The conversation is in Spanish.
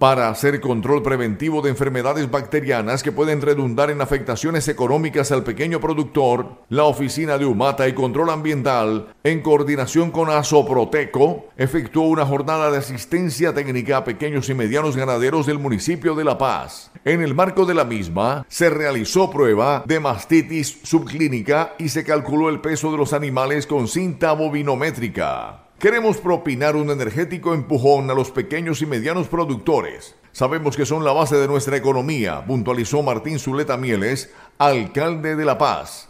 para hacer control preventivo de enfermedades bacterianas que pueden redundar en afectaciones económicas al pequeño productor, la Oficina de Humata y Control Ambiental, en coordinación con Asoproteco, efectuó una jornada de asistencia técnica a pequeños y medianos ganaderos del municipio de La Paz. En el marco de la misma, se realizó prueba de mastitis subclínica y se calculó el peso de los animales con cinta bovinométrica. Queremos propinar un energético empujón a los pequeños y medianos productores. Sabemos que son la base de nuestra economía, puntualizó Martín Zuleta Mieles, alcalde de La Paz.